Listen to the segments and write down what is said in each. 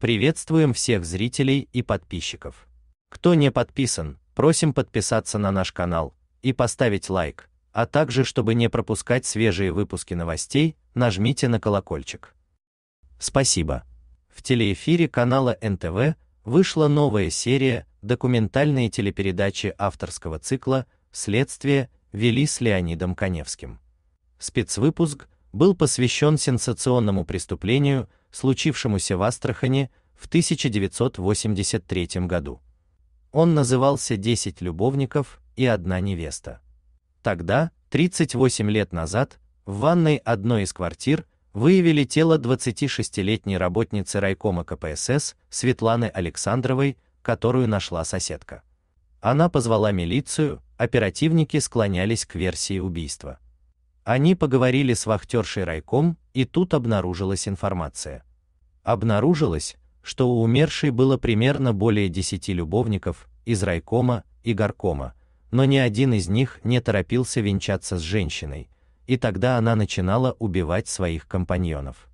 Приветствуем всех зрителей и подписчиков. Кто не подписан, просим подписаться на наш канал и поставить лайк, а также, чтобы не пропускать свежие выпуски новостей, нажмите на колокольчик. Спасибо. В телеэфире канала НТВ вышла новая серия документальной телепередачи авторского цикла «Следствие» вели с Леонидом Коневским. Спецвыпуск был посвящен сенсационному преступлению – случившемуся в Астрахани в 1983 году. Он назывался «Десять любовников и одна невеста». Тогда, 38 лет назад, в ванной одной из квартир выявили тело 26-летней работницы райкома КПСС Светланы Александровой, которую нашла соседка. Она позвала милицию, оперативники склонялись к версии убийства. Они поговорили с вахтершей райком и тут обнаружилась информация. Обнаружилось, что у умершей было примерно более 10 любовников из райкома и горкома, но ни один из них не торопился венчаться с женщиной, и тогда она начинала убивать своих компаньонов.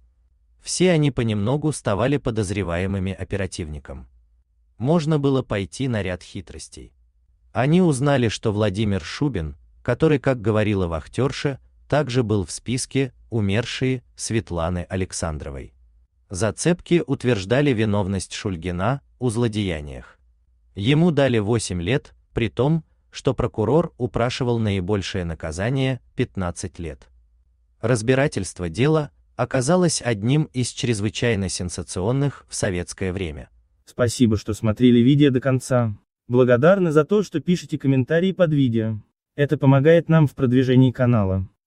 Все они понемногу ставали подозреваемыми оперативником. Можно было пойти на ряд хитростей. Они узнали, что Владимир Шубин, который, как говорила вахтерша, также был в списке «Умершие» Светланы Александровой. Зацепки утверждали виновность Шульгина у злодеяниях. Ему дали 8 лет, при том, что прокурор упрашивал наибольшее наказание 15 лет. Разбирательство дела оказалось одним из чрезвычайно сенсационных в советское время. Спасибо, что смотрели видео до конца. Благодарны за то, что пишете комментарии под видео. Это помогает нам в продвижении канала.